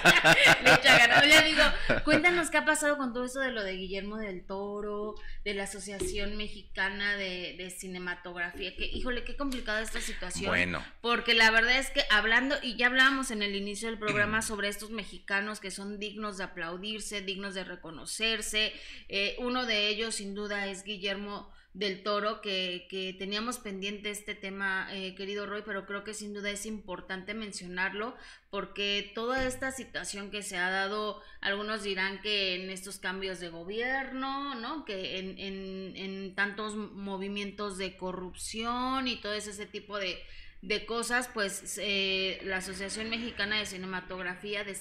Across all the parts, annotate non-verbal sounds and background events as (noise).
(laughs) le cuéntanos qué ha pasado con todo eso de lo de Guillermo del Toro, de la Asociación Mexicana de, Cinematografía. Que, híjole, qué complicada esta situación. Bueno. Porque la verdad es que hablando, y ya hablábamos en el inicio del programa (clears throat) sobre estos mexicanos que son dignos de aplaudirse, dignos de reconocerse. Eh, uno de ellos, sin duda, es Guillermo del Toro, que, que teníamos pendiente este tema, eh, querido Roy, pero creo que sin duda es importante mencionarlo porque toda esta situación que se ha dado, algunos dirán que en estos cambios de gobierno, ¿no? Que en, en, en tantos movimientos de corrupción y todo ese tipo de de cosas, pues eh, la Asociación Mexicana de Cinematografía, que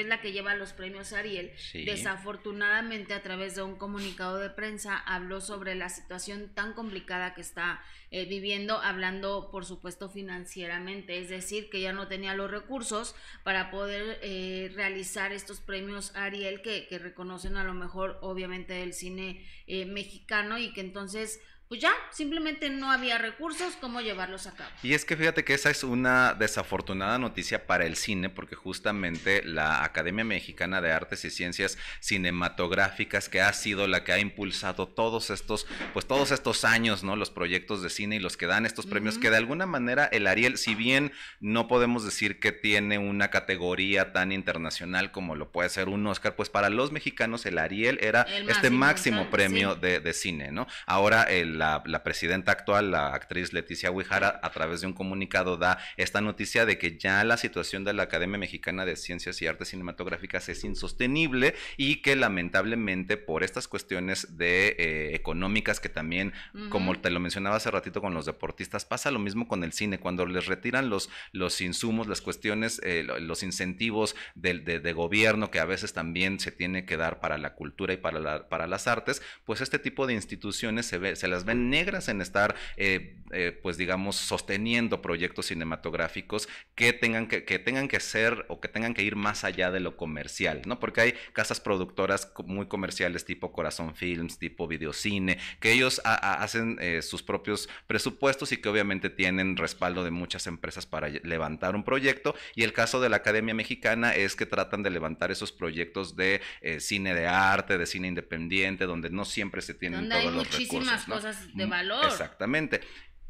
es la que lleva los premios Ariel, desafortunadamente a través de un comunicado de prensa habló sobre la situación tan complicada que está eh, viviendo, hablando por supuesto financieramente, es decir, que ya no tenía los recursos para poder eh, realizar estos premios Ariel que, que, reconocen a lo mejor obviamente el cine mexicano y que entonces pues ya, simplemente no había recursos cómo llevarlos a cabo. Y es que fíjate que esa es una desafortunada noticia para el cine, porque justamente la Academia Mexicana de Artes y Ciencias Cinematográficas, que ha sido la que ha impulsado todos estos, pues todos estos años, ¿no? Los proyectos de cine y los que dan estos premios, que de alguna manera el Ariel, si bien no podemos decir que tiene una categoría tan internacional como lo puede ser un Oscar, pues para los mexicanos el Ariel era este máximo premio de, de, cine, ¿no? Ahora el la, presidenta actual, la actriz Leticia Huijara, a través de un comunicado da esta noticia de que ya la situación de la Academia Mexicana de Ciencias y Artes Cinematográficas es insostenible y que lamentablemente por estas cuestiones de eh, económicas que también, como te lo mencionaba hace ratito con los deportistas, pasa lo mismo con el cine. Cuando les retiran los, los insumos, las cuestiones, eh, los incentivos de, de, gobierno que a veces también se tiene que dar para la cultura y para, para las artes, pues este tipo de instituciones se, ve, se las negras en estar, eh, eh, pues digamos, sosteniendo proyectos cinematográficos que tengan que, que, tengan que ser o que tengan que ir más allá de lo comercial, ¿no? Porque hay casas productoras muy comerciales tipo Corazón Films, tipo Videocine, que ellos hacen eh, sus propios presupuestos y que obviamente tienen respaldo de muchas empresas para levantar un proyecto. Y el caso de la Academia Mexicana es que tratan de levantar esos proyectos de cine de arte, de cine independiente, donde no siempre se tienen todos muchísimas Cosas de valor. Exactamente.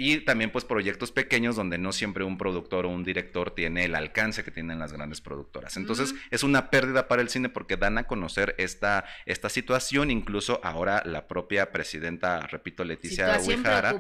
Y también pues proyectos pequeños donde no siempre un productor o un director tiene el alcance que tienen las grandes productoras. Entonces es una pérdida para el cine porque dan a conocer esta, esta situación. Incluso ahora la propia presidenta, repito, Leticia Huijara,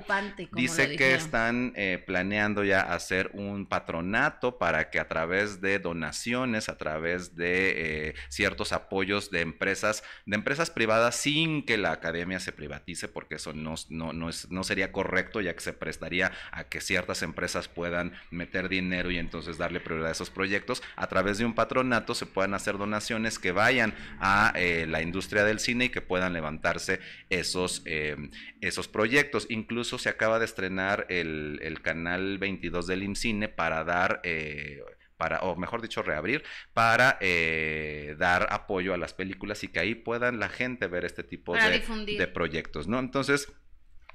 dice que están eh, planeando ya hacer un patronato para que a través de donaciones, a través de eh, ciertos apoyos de empresas, de empresas privadas sin que la academia se privatice porque eso no, no, no, es, no sería correcto ya que se estaría a que ciertas empresas puedan meter dinero y entonces darle prioridad a esos proyectos. A través de un patronato se puedan hacer donaciones que vayan a eh, la industria del cine y que puedan levantarse esos, em, esos proyectos. Incluso se acaba de estrenar el, canal 22 del IMCINE para dar... Eh, para, o mejor dicho, reabrir, para eh, dar apoyo a las películas y que ahí puedan la gente ver este tipo de, proyectos, ¿no? Entonces,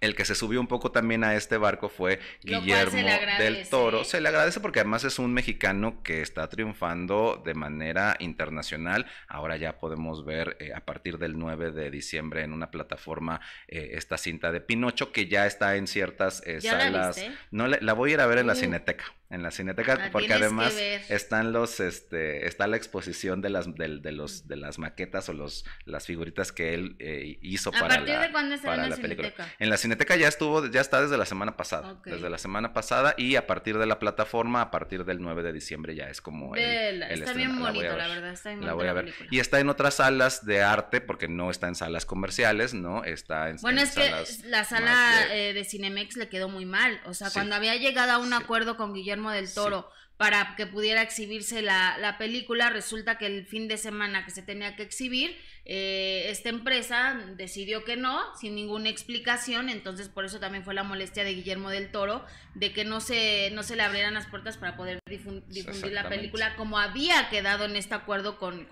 el que se subió un poco también a este barco fue Guillermo del Toro. Se le agradece porque además es un mexicano que está triunfando de manera internacional. Ahora ya podemos ver eh, a partir del 9 de diciembre en una plataforma eh, esta cinta de Pinocho que ya está en ciertas eh, salas. La No la, voy a ir a ver en la uh. Cineteca en la Cineteca, ah, porque además están los, este, está la exposición de las, de, de, los, de las maquetas o los, las figuritas que él eh, hizo ¿A para partir la, de cuándo para en la, En la Cineteca ya estuvo, ya está desde la semana pasada, desde la semana pasada y a partir de la plataforma, a partir del 9 de diciembre ya es como está bien bonito, la, verdad, está la Y está en otras salas de arte, porque no está en salas comerciales, ¿no? Está en Bueno, es que la sala eh, de... Cinemex le quedó muy mal, o sea, cuando había llegado a un acuerdo con Guillermo del toro para que pudiera exhibirse la, película. Resulta que el fin de semana que se tenía que exhibir, eh, esta empresa decidió que no, sin ninguna explicación, entonces por eso también fue la molestia de Guillermo del Toro, de que no se, no se le abrieran las puertas para poder difundir, la película como había quedado en este acuerdo con,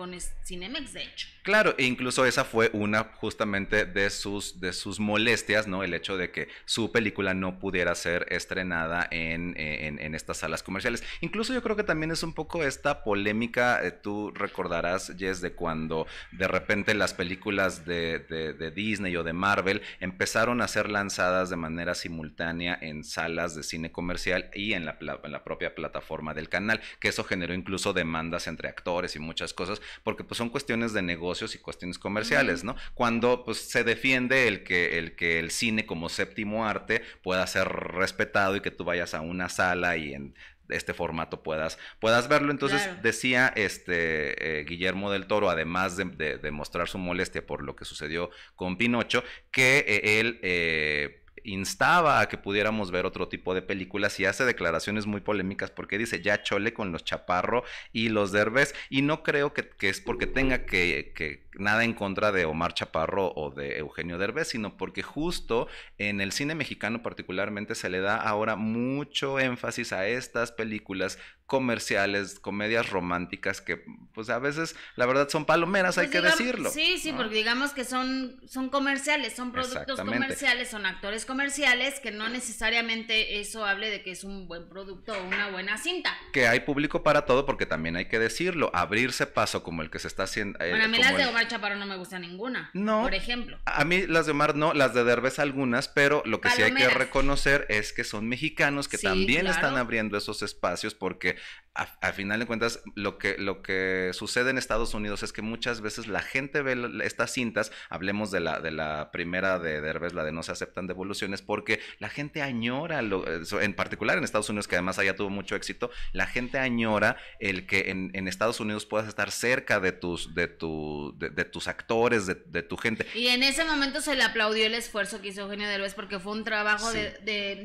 Cinemex, de hecho. Claro, e incluso esa fue una justamente de sus, de sus molestias, ¿no? El hecho de que su película no pudiera ser estrenada en, en estas salas comerciales incluso yo creo que también es un poco esta polémica, eh, tú recordarás, Jess, de cuando de repente las películas de, Disney o de Marvel empezaron a ser lanzadas de manera simultánea en salas de cine comercial y en la, en la propia plataforma del canal, que eso generó incluso demandas entre actores y muchas cosas, porque pues son cuestiones de negocios y cuestiones comerciales, ¿no? Cuando pues se defiende el que el, que el cine como séptimo arte pueda ser respetado y que tú vayas a una sala y en este formato puedas, puedas verlo. Entonces decía este eh, Guillermo del Toro, además de, de, mostrar su molestia por lo que sucedió con Pinocho, que eh, él eh, instaba a que pudiéramos ver otro tipo de películas y hace declaraciones muy polémicas porque dice ya chole con los Chaparro y los Derbez y no creo que, es porque tenga que, que, nada en contra de Omar Chaparro o de Eugenio Derbez, sino porque justo en el cine mexicano particularmente se le da ahora mucho énfasis a estas películas comerciales, comedias románticas que pues a veces la verdad son palomeras, hay pues, que decirlo. Sí, sí, porque digamos que son, son comerciales, son productos comerciales, son actores comerciales, que no necesariamente eso hable de que es un buen producto o una buena cinta. Que hay público para todo, porque también hay que decirlo, abrirse paso como el que se está haciendo. Eh, bueno, a mí las de Omar Chaparro no me gusta ninguna, no, por ejemplo. A mí las de Omar no, las de Derbez algunas, pero lo que sí hay que reconocer es que son mexicanos que también están abriendo esos espacios porque al final de cuentas, lo que, lo que sucede en Estados Unidos es que muchas veces la gente ve estas cintas, hablemos de la, de la primera de Derbez, la de no se aceptan devoluciones, porque la gente añora, eh, en particular en Estados Unidos, que además allá tuvo mucho éxito, la gente añora el que en, Estados Unidos puedas estar cerca de tus, de tu, de, tus actores, de, tu gente. Y en ese momento se le aplaudió el esfuerzo que hizo Eugenio Derbez, porque fue un trabajo de,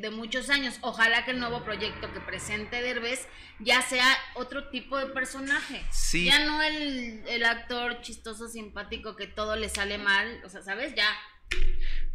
de muchos años. Ojalá que el nuevo proyecto que presente Derbez ya se sea otro tipo de personaje. Sí. Ya no el, el actor chistoso, simpático, que todo le sale mal, o sea, ¿sabes? Ya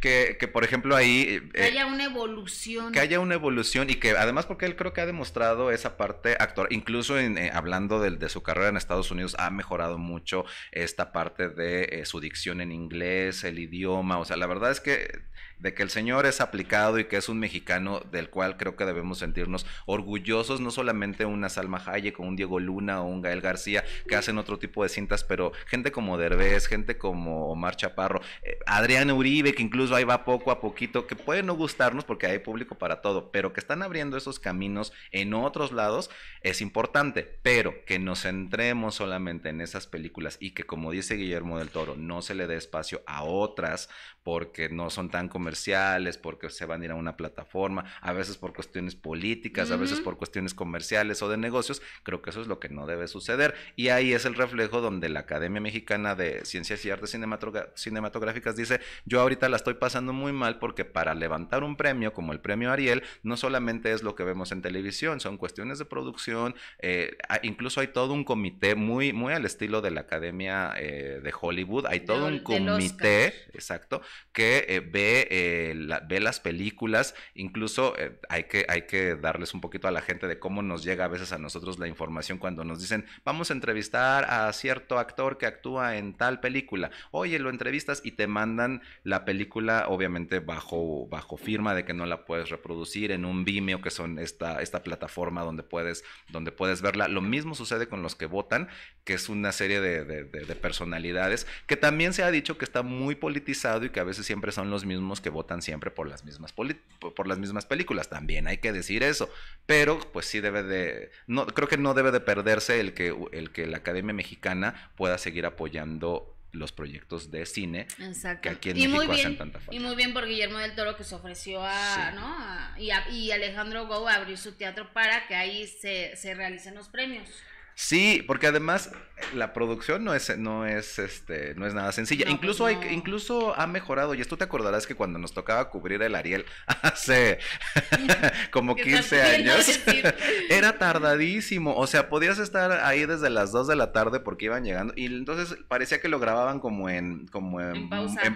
que, por ejemplo ahí... Eh, que eh, haya una evolución. Que haya una evolución y que además porque él creo que ha demostrado esa parte actor, incluso en, eh, hablando de, de, su carrera en Estados Unidos, ha mejorado mucho esta parte de su dicción en inglés, el idioma, o sea, la verdad es que de que el señor es aplicado y que es un mexicano del cual creo que debemos sentirnos orgullosos, no solamente una Salma Hayek o un Diego Luna o un Gael García que hacen otro tipo de cintas, pero gente como Derbez, gente como Omar Chaparro, Adrián Uribe que incluso ahí va poco a poquito, que puede no gustarnos porque hay público para todo, pero que están abriendo esos caminos en otros lados es importante, pero que nos centremos solamente en esas películas y que como dice Guillermo del Toro, no se le dé espacio a otras porque no son tan comerciales, porque se van a ir a una plataforma, a veces por cuestiones políticas, a veces por cuestiones comerciales o de negocios, creo que eso es lo que no debe suceder. Y ahí es el reflejo donde la Academia Mexicana de Ciencias y Artes Cinematográficas dice, yo ahorita las estoy pasando muy mal porque para levantar un premio como el premio Ariel, no solamente es lo que vemos en televisión, son cuestiones de producción, eh, incluso hay todo un comité muy, muy al estilo de la Academia eh, de Hollywood, hay todo un comité, exacto, que eh, ve, ve las películas, incluso hay, que, hay que darles un poquito a la gente de cómo nos llega a veces a nosotros la información cuando nos dicen, vamos a entrevistar a cierto actor que actúa en tal película, oye, lo entrevistas y te mandan la película obviamente bajo, bajo firma de que no la puedes reproducir en un Vimeo, que son esta, esta plataforma donde puedes, donde puedes verla. Lo mismo sucede con los que votan, que es una serie de, personalidades, que también se ha dicho que está muy politizado y que a veces siempre son los mismos que votan siempre por las mismas, por las mismas películas. También hay que decir eso, pero pues sí debe de, no, creo que no debe de perderse el que, el que la Academia Mexicana pueda seguir apoyando los proyectos de cine que aquí en y México muy bien, hacen tanta falta. Y muy bien por Guillermo del Toro que se ofreció a, ¿no? y, Alejandro Gou a abrir su teatro para que ahí se, se realicen los premios. Sí, porque además eh, la producción no es, no es, este, no es nada sencilla. Pues incluso, hay, incluso ha mejorado. Y esto te acordarás que cuando nos tocaba cubrir el Ariel (laughs) hace (laughs) como 15 años, (laughs) era tardadísimo. O sea, podías estar ahí desde las 2 de la tarde porque iban llegando. Y entonces parecía que lo grababan como en, como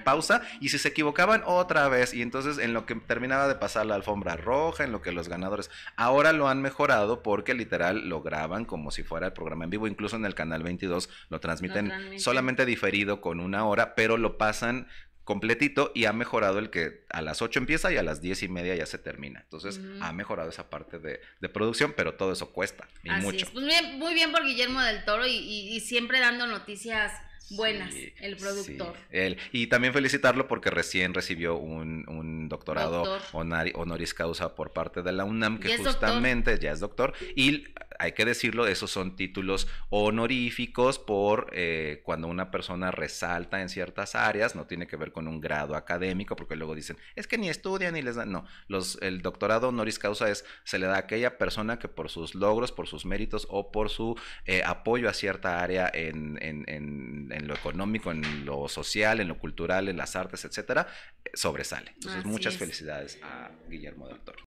pausa. Y si se equivocaban, otra vez. Y entonces en lo que terminaba de pasar la alfombra roja, en lo que los ganadores. Ahora lo han mejorado porque literal lo graban como si fuera programa en vivo, incluso en el canal 22 lo transmiten, solamente diferido con una hora, pero lo pasan completito y ha mejorado el que a las 8 empieza y a las 10 y media ya se termina. Entonces, ha mejorado esa parte de, producción, pero todo eso cuesta y mucho. Pues muy, bien por Guillermo del Toro y siempre dando noticias buenas, el productor. Y también felicitarlo porque recién recibió un, doctorado honoris causa por parte de la UNAM, que justamente ya es doctor. Y hay que decirlo, esos son títulos honoríficos por eh, cuando una persona resalta en ciertas áreas, no tiene que ver con un grado académico, porque luego dicen, es que ni estudian ni les dan. No, los, el doctorado honoris causa es, se le da a aquella persona que por sus logros, por sus méritos o por su eh, apoyo a cierta área en en lo económico, en lo social, en lo cultural, en las artes, etcétera, sobresale. Entonces, muchas felicidades a Guillermo del Toro.